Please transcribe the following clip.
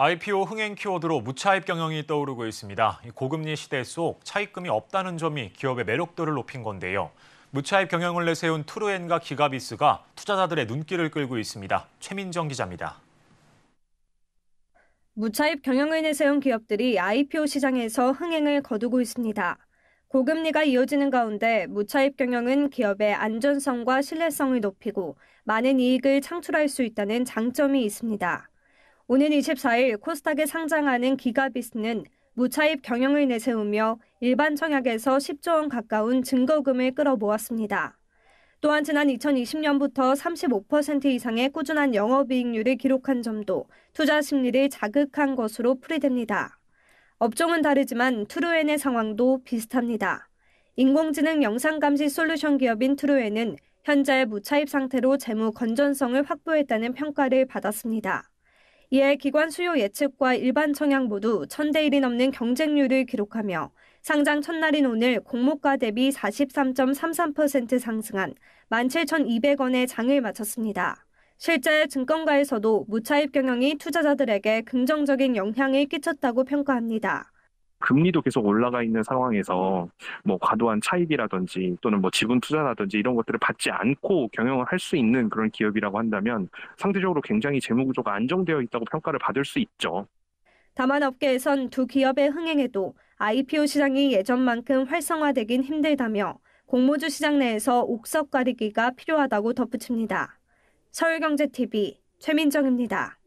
IPO 흥행 키워드로 무차입 경영이 떠오르고 있습니다. 고금리 시대 속 차입금이 없다는 점이 기업의 매력도를 높인 건데요. 무차입 경영을 내세운 트루엔과 기가비스가 투자자들의 눈길을 끌고 있습니다. 최민정 기자입니다. 무차입 경영을 내세운 기업들이 IPO 시장에서 흥행을 거두고 있습니다. 고금리가 이어지는 가운데 무차입 경영은 기업의 안전성과 신뢰성을 높이고 많은 이익을 창출할 수 있다는 장점이 있습니다. 오는 24일 코스닥에 상장하는 기가비스는 무차입 경영을 내세우며 일반 청약에서 10조 원 가까운 증거금을 끌어모았습니다. 또한 지난 2020년부터 35% 이상의 꾸준한 영업이익률을 기록한 점도 투자 심리를 자극한 것으로 풀이됩니다. 업종은 다르지만 트루엔의 상황도 비슷합니다. 인공지능 영상감시 솔루션 기업인 트루엔은 현재 무차입 상태로 재무 건전성을 확보했다는 평가를 받았습니다. 이에 기관 수요 예측과 일반 청약 모두 1000대 1이 넘는 경쟁률을 기록하며 상장 첫날인 오늘 공모가 대비 43.33% 상승한 17,200원의 장을 마쳤습니다. 실제 증권가에서도 무차입 경영이 투자자들에게 긍정적인 영향을 끼쳤다고 평가합니다. 금리도 계속 올라가 있는 상황에서 뭐 과도한 차익이라든지 또는 뭐 지분 투자라든지 이런 것들을 받지 않고 경영을 할 수 있는 그런 기업이라고 한다면 상대적으로 굉장히 재무 구조가 안정되어 있다고 평가를 받을 수 있죠. 다만 업계에선 두 기업의 흥행에도 IPO 시장이 예전만큼 활성화되긴 힘들다며 공모주 시장 내에서 옥석 가리기가 필요하다고 덧붙입니다. 서울경제TV 최민정입니다.